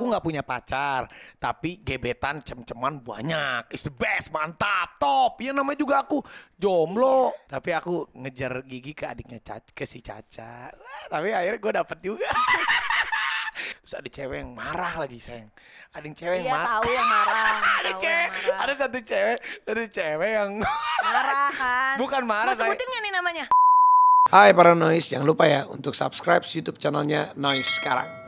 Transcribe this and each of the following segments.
aku nggak punya pacar, tapi gebetan cem-ceman banyak. It's the best, mantap, top. Ya namanya juga aku jomblo, tapi aku ngejar gigi ke adiknya Caca, ke si Caca. Wah, tapi akhirnya gue dapet juga. Terus ada cewek yang marah lagi sayang. Ada yang cewek iya, yang marah. tahu yang marah. ada cewek, marah. ada satu cewek, ada cewek yang marah kan. Bukan marah. Mau sebutin nih namanya? Hai para noise, jangan lupa ya untuk subscribe YouTube channelnya Noise sekarang.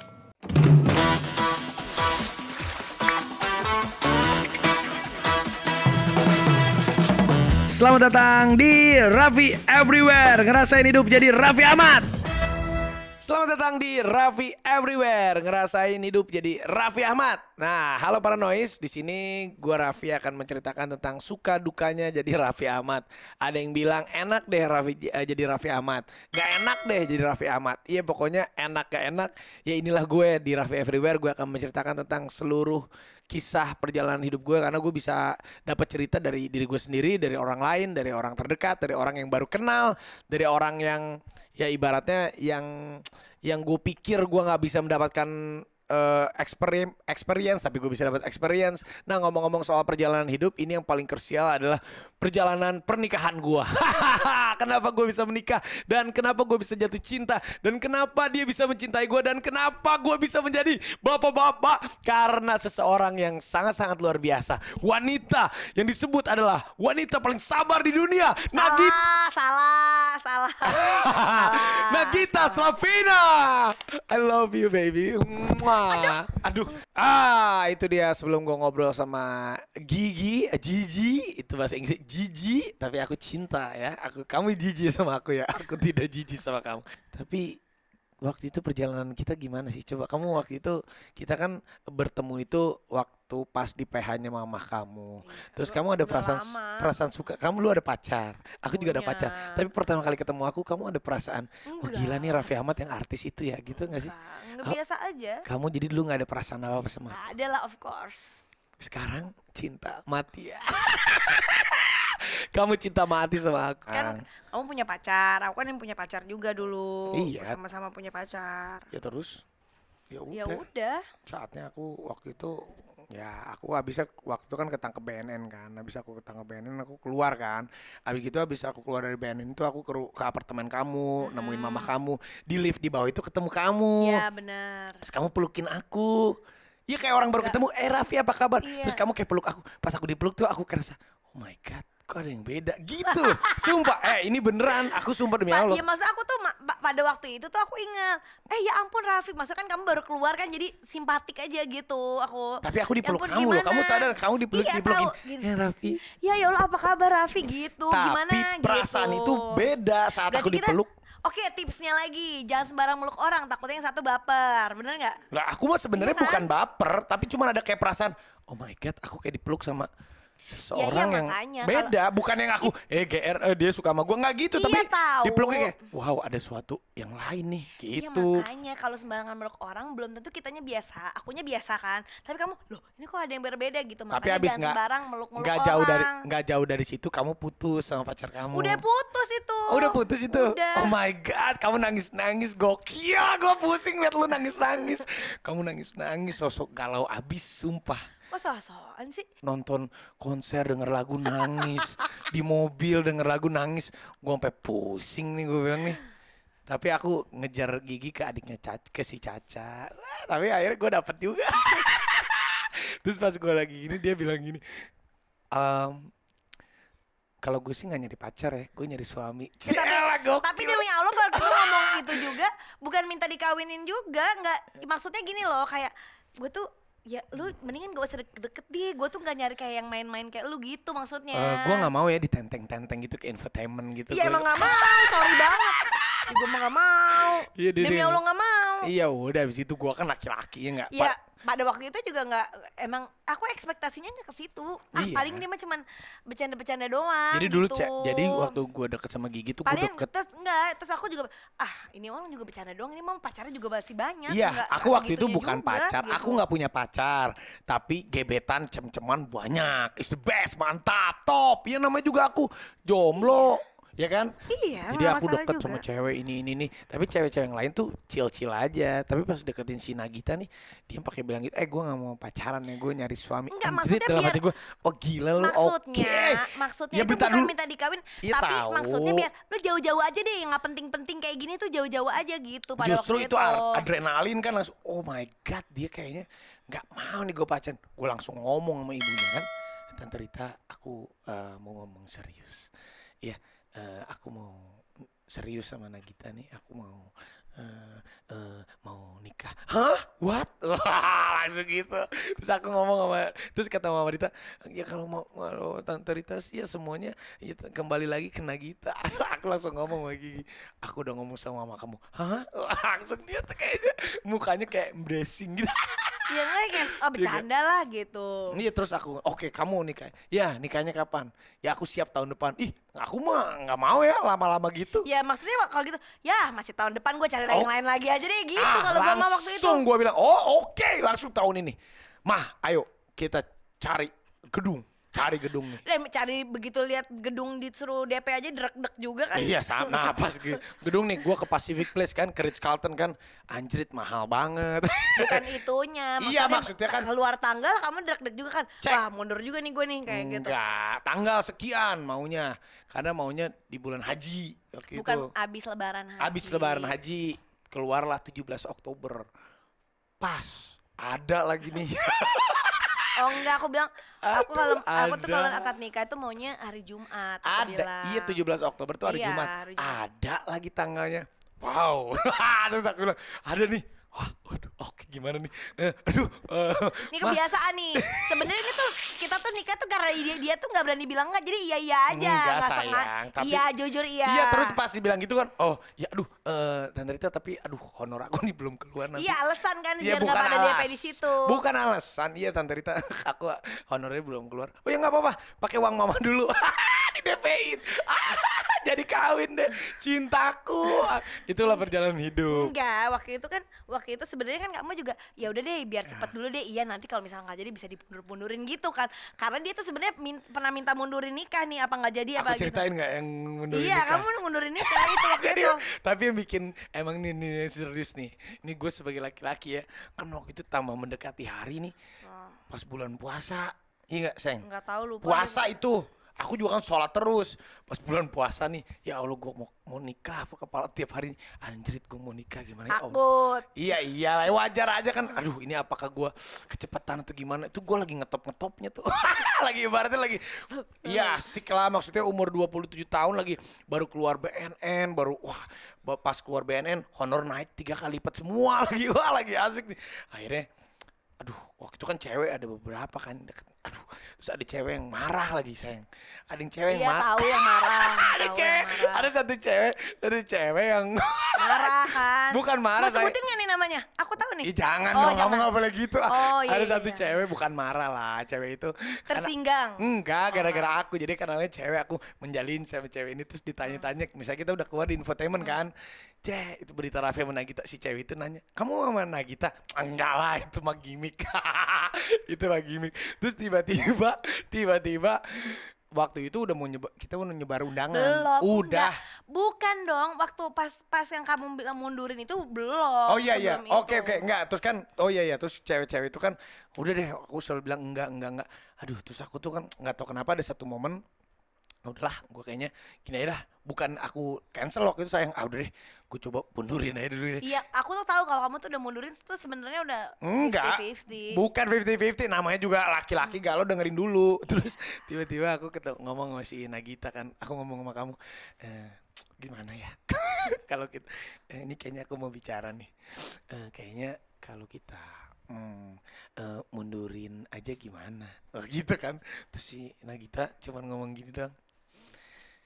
selamat datang di Raffi Everywhere. Ngerasain hidup jadi Raffi Ahmad. Selamat datang di Raffi Everywhere. Ngerasain hidup jadi Raffi Ahmad. Nah, halo para noise. Di sini gue Raffi akan menceritakan tentang suka dukanya jadi Raffi Ahmad. Ada yang bilang enak deh Raffi uh, jadi Raffi Ahmad. Gak enak deh jadi Raffi Ahmad. Iya pokoknya enak gak enak. Ya inilah gue di Raffi Everywhere. Gue akan menceritakan tentang seluruh kisah perjalanan hidup gue karena gue bisa dapat cerita dari diri gue sendiri, dari orang lain, dari orang terdekat, dari orang yang baru kenal, dari orang yang ya ibaratnya yang yang gue pikir gue nggak bisa mendapatkan uh, eh, experience, experience tapi gue bisa dapat experience. Nah ngomong-ngomong soal perjalanan hidup, ini yang paling krusial adalah perjalanan pernikahan gue. kenapa gue bisa menikah dan kenapa gue bisa jatuh cinta dan kenapa dia bisa mencintai gue dan kenapa gue bisa menjadi bapak-bapak karena seseorang yang sangat-sangat luar biasa, wanita yang disebut adalah wanita paling sabar di dunia. Salah, Nagita, salah, salah. salah Nagita Slavina. I love you baby. Mwah. Aduh. Ah, itu dia sebelum gua ngobrol sama Gigi, Gigi, itu bahasa Inggris Gigi, tapi aku cinta ya. Aku kamu Gigi sama aku ya. Aku tidak Gigi sama kamu. Tapi waktu itu perjalanan kita gimana sih? Coba kamu waktu itu kita kan bertemu itu waktu pas di PH-nya mama kamu. Iya, Terus kamu ada perasaan lama. perasaan suka. Kamu lu ada pacar. Aku Punya. juga ada pacar. Tapi pertama kali ketemu aku kamu ada perasaan, wah oh, gila nih Raffi Ahmad yang artis itu ya, gitu nggak sih? Enggak biasa aja. Kamu jadi dulu nggak ada perasaan apa-apa sama? Ada lah of course. Sekarang cinta mati ya. kamu cinta mati sama aku. Kan ah. kamu punya pacar, aku kan yang punya pacar juga dulu. Iya. Sama-sama punya pacar. Ya terus? Ya, ya udah. Ya udah. Saatnya aku waktu itu ya aku habisnya waktu itu kan ketangkep BNN kan habis aku ketangkep BNN aku keluar kan habis itu habis aku keluar dari BNN itu aku ke, ke apartemen kamu hmm. nemuin mama kamu di lift di bawah itu ketemu kamu ya benar terus kamu pelukin aku Iya kayak orang baru Gak. ketemu, eh Raffi apa kabar? Iya. Terus kamu kayak peluk aku, pas aku dipeluk tuh aku kerasa, oh my god, kok ada yang beda gitu sumpah eh ini beneran aku sumpah demi Allah ya maksud aku tuh ma- pada waktu itu tuh aku ingat eh ya ampun Raffi maksud kan kamu baru keluar kan jadi simpatik aja gitu aku tapi aku dipeluk ya ampun, kamu gimana? loh kamu sadar kamu dipeluk iya, dipelukin ya eh, Raffi ya ya Allah apa kabar Raffi gitu tapi gimana gitu. perasaan itu beda saat Berarti aku dipeluk kita, Oke tipsnya lagi, jangan sembarang meluk orang, takutnya yang satu baper, bener nggak? Nah aku mah sebenarnya iya kan? bukan baper, tapi cuma ada kayak perasaan, oh my god, aku kayak dipeluk sama Iya, iya, seseorang ya, iya, yang beda kalau... bukan yang aku eh GR eh, dia suka sama gue nggak gitu iya, tapi tahu. dipeluknya kayak wow ada suatu yang lain nih iya, gitu iya, makanya kalau sembarangan meluk orang belum tentu kitanya biasa akunya biasa kan tapi kamu loh ini kok ada yang berbeda gitu makanya tapi abis gak, sembarang meluk meluk gak jauh dari nggak jauh dari situ kamu putus sama pacar kamu udah putus itu oh, udah putus itu udah. oh my god kamu nangis nangis gokil gue pusing liat lu nangis nangis kamu nangis nangis sosok galau abis sumpah Masa soal sih? Nonton konser denger lagu nangis, di mobil denger lagu nangis, gue sampai pusing nih gue bilang nih. Tapi aku ngejar gigi ke adiknya Caca, ke si Caca. Wah, tapi akhirnya gue dapet juga. Terus pas gue lagi gini dia bilang gini, um, kalau gue sih gak nyari pacar ya, gue nyari suami. Ya, tapi, tapi demi Allah kalau gue ngomong itu juga, bukan minta dikawinin juga, nggak maksudnya gini loh kayak gue tuh ya lu hmm. mendingan gak usah deket-deket deh gue tuh gak nyari kayak yang main-main kayak lu gitu maksudnya uh, eh, gue gak mau ya ditenteng-tenteng gitu ke infotainment gitu Iya emang gak mau sorry banget ya, gue emang gak mau iya, demi Allah gak mau iya udah abis itu gue kan laki-laki ya gak ya, pada waktu itu juga nggak emang aku ekspektasinya nggak ke situ ah iya. paling dia mah cuman bercanda-bercanda doang jadi dulu gitu. jadi waktu gue deket sama Gigi tuh paling deket terus enggak terus aku juga ah ini orang juga bercanda doang ini mah pacarnya juga masih banyak iya aku waktu itu bukan juga, pacar gitu. aku nggak punya pacar tapi gebetan cem-ceman banyak is the best mantap top ya namanya juga aku jomblo ya kan? Iya. Jadi aku deket juga. sama cewek ini ini nih tapi cewek-cewek yang lain tuh cil-cil aja. Tapi pas deketin si Nagita nih, dia pakai bilang gitu, eh gue nggak mau pacaran ya, gue nyari suami. Enggak, Anjir, maksudnya dalam biar, hati gue, oh gila lu, oke. Okay. Maksudnya ya, itu bukan dulu. minta dikawin, ya, tapi tahu. maksudnya biar lu jauh-jauh aja deh, yang nggak penting-penting kayak gini tuh jauh-jauh aja gitu. Pada Justru waktu itu, itu adrenalin kan langsung, oh my god, dia kayaknya nggak mau nih gue pacaran. Gue langsung ngomong sama ibunya kan, Tante Rita, aku uh, mau ngomong serius. Iya. Yeah Eh, aku mau serius sama Nagita nih aku mau uh, uh, mau nikah hah what langsung gitu terus aku ngomong sama terus kata mama Rita ya kalau mau kalau tante Rita sih ya semuanya ya kembali lagi ke Nagita aku langsung ngomong lagi aku udah ngomong sama mama kamu hah langsung dia tuh kayaknya mukanya kayak blessing gitu ya kayak oh iya, iya. bercanda lah gitu iya terus aku oke okay, kamu nikah ya nikahnya kapan ya aku siap tahun depan ih aku mah gak mau ya lama-lama gitu ya maksudnya kalau gitu ya masih tahun depan gue cari oh. yang lain lagi aja deh gitu ah, kalau gue mau waktu itu langsung gue bilang oh oke okay, langsung tahun ini mah ayo kita cari gedung cari gedung nih. cari begitu lihat gedung disuruh DP aja derek-dek juga kan. Iya sama. Nah pas gitu. gedung nih gua ke Pacific Place kan, ke Ritz Carlton kan, anjrit mahal banget. Bukan itunya. Iya, maksudnya iya maksudnya kan. Keluar tanggal kamu derek-dek juga kan. Cek. Wah mundur juga nih gue nih kayak Enggak, gitu. Enggak, tanggal sekian maunya. Karena maunya di bulan haji. Bukan itu. abis lebaran haji. Abis lebaran haji, keluarlah 17 Oktober. Pas, ada lagi nih. oh enggak aku bilang aku kalau aku tuh kalau akad nikah itu maunya hari Jumat ada iya, bilang. iya 17 Oktober tuh hari, iya, Jumat. hari Jumat ada lagi tanggalnya wow terus aku bilang ada nih wah aduh gimana nih? Eh, aduh. Uh, ini kebiasaan nih. Sebenarnya ini tuh kita tuh nikah tuh karena dia dia tuh nggak berani bilang nggak, jadi iya iya aja. Enggak gak sayang. Tapi, iya jujur iya. Iya terus pas dibilang gitu kan, oh ya aduh uh, Tante Rita tapi aduh honor aku nih belum keluar nanti. Iya alasan kan ya, biar nggak pada dia DP di situ. Bukan alasan, iya Tante Rita aku honornya belum keluar. Oh ya nggak apa-apa, pakai uang mama dulu. Di DP-in. jadi kawin deh cintaku itulah perjalanan hidup enggak waktu itu kan waktu itu sebenarnya kan kamu juga ya udah deh biar cepet dulu deh iya nanti kalau misalnya nggak jadi bisa dipundur-pundurin gitu kan karena dia tuh sebenarnya min pernah minta mundurin nikah nih apa nggak jadi apa aku gitu. ceritain nggak gitu. yang mundurin iya nikah. kamu mundurin nikah itu waktu jadi, itu tapi yang bikin emang nih, nih, serius nih ini gue sebagai laki-laki ya kan waktu itu tambah mendekati hari nih pas bulan puasa iya nggak seng nggak tahu lupa puasa itu aku juga kan sholat terus pas bulan puasa nih ya allah gue mau mau nikah apa kepala tiap hari anjrit gue mau nikah gimana ya Iya iya lah ya wajar aja kan aduh ini apakah gue kecepatan atau gimana itu gue lagi ngetop ngetopnya tuh lagi ibaratnya lagi iya asik lah maksudnya umur 27 tahun lagi baru keluar BNN baru wah pas keluar BNN honor naik tiga kali lipat semua lagi wah lagi asik nih akhirnya aduh waktu itu kan cewek ada beberapa kan deket aduh terus ada cewek yang marah lagi sayang ada yang cewek iya, yang marah ada cewek ada satu cewek ada cewek yang marah kan. Bukan marah. Mau sebutin gak nih namanya? Aku tahu nih. jangan oh, dong, jangan. kamu gak boleh gitu. Oh, iya, Ada iya, satu iya. cewek bukan marah lah, cewek itu. Tersinggung. Karena, enggak, oh. gara-gara aku. Jadi karena cewek aku menjalin sama cewek ini terus ditanya-tanya. Misalnya kita udah keluar di infotainment kan. Cek itu berita Raffi sama Nagita, si cewek itu nanya, kamu sama Nagita? Enggak lah, itu mah gimmick. itu mah gimmick. Terus tiba-tiba, tiba-tiba waktu itu udah mau nyebar kita mau nyebar undangan. Belum. Udah. Enggak. Bukan dong, waktu pas pas yang kamu bilang mundurin itu belum. Oh iya iya. Oke oke, enggak. Terus kan oh iya iya, terus cewek-cewek itu kan udah deh aku selalu bilang enggak enggak enggak. Aduh, terus aku tuh kan enggak tahu kenapa ada satu momen Ya udahlah gue kayaknya gini aja lah bukan aku cancel waktu itu sayang ah udah deh gue coba mundurin aja dulu deh iya aku tuh tahu kalau kamu tuh udah mundurin tuh sebenarnya udah enggak 50 -50. bukan fifty fifty namanya juga laki-laki hmm. galau dengerin dulu terus tiba-tiba aku ketemu ngomong sama si Nagita kan aku ngomong sama kamu e, gimana ya kalau kita e, eh, ini kayaknya aku mau bicara nih e, kayaknya kalau kita hmm, uh, mundurin aja gimana oh, gitu kan terus si Nagita cuman ngomong gini doang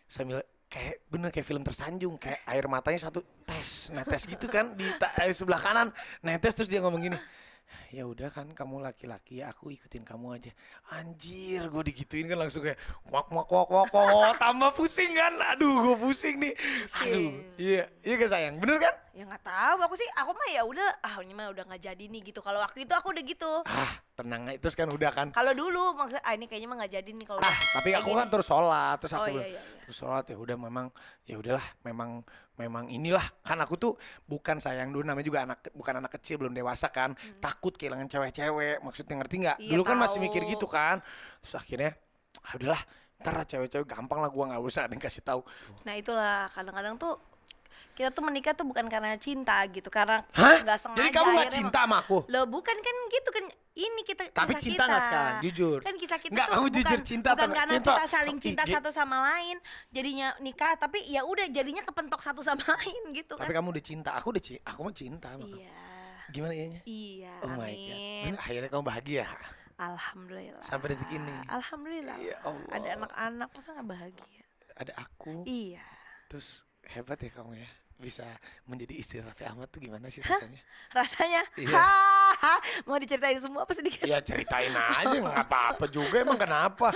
sambil kayak bener kayak film tersanjung kayak air matanya satu tes netes gitu kan di ta- eh, sebelah kanan netes terus dia ngomong gini ya udah kan kamu laki-laki aku ikutin kamu aja anjir gue digituin kan langsung kayak wak wak wak wak kuak tambah pusing kan aduh gue pusing nih aduh iya iya gak sayang bener kan ya nggak tahu aku sih aku mah ya udah ah ini mah udah nggak jadi nih gitu kalau waktu itu aku udah gitu ah tenang aja kan udah kan kalau dulu maksud ah ini kayaknya mah nggak jadi nih kalau ah tapi aku gini. kan terus sholat terus oh, aku iya, iya, iya, iya terus sholat ya udah memang ya udahlah memang memang inilah kan aku tuh bukan sayang dulu namanya juga anak bukan anak kecil belum dewasa kan hmm. takut kehilangan cewek-cewek maksudnya ngerti nggak ya, dulu kan masih mikir gitu kan terus akhirnya ah, udahlah ntar cewek-cewek gampang lah gua nggak usah ada yang kasih tahu nah itulah kadang-kadang tuh kita tuh menikah tuh bukan karena cinta gitu karena nggak sengaja jadi kamu nggak cinta sama aku lo bukan kan gitu kan ini kita tapi kisah cinta nggak sekarang jujur kan kisah kita nggak, tuh kamu bukan, jujur cinta bukan karena cinta. kita saling cinta satu sama lain jadinya nikah tapi ya udah jadinya kepentok satu sama lain gitu tapi kan. kamu udah cinta aku udah cinta aku mau cinta sama iya. Kamu. gimana ianya iya oh amin. my god akhirnya kamu bahagia Alhamdulillah. Sampai detik ini. Alhamdulillah. Ya Allah. Ada anak-anak masa nggak bahagia. Ada aku. Iya. Terus hebat ya kamu ya bisa menjadi istri Raffi Ahmad tuh gimana sih rasanya? Hah? Rasanya? Iya. Ha, ha. Mau diceritain semua apa sedikit? Ya ceritain aja, nggak apa-apa juga emang kenapa.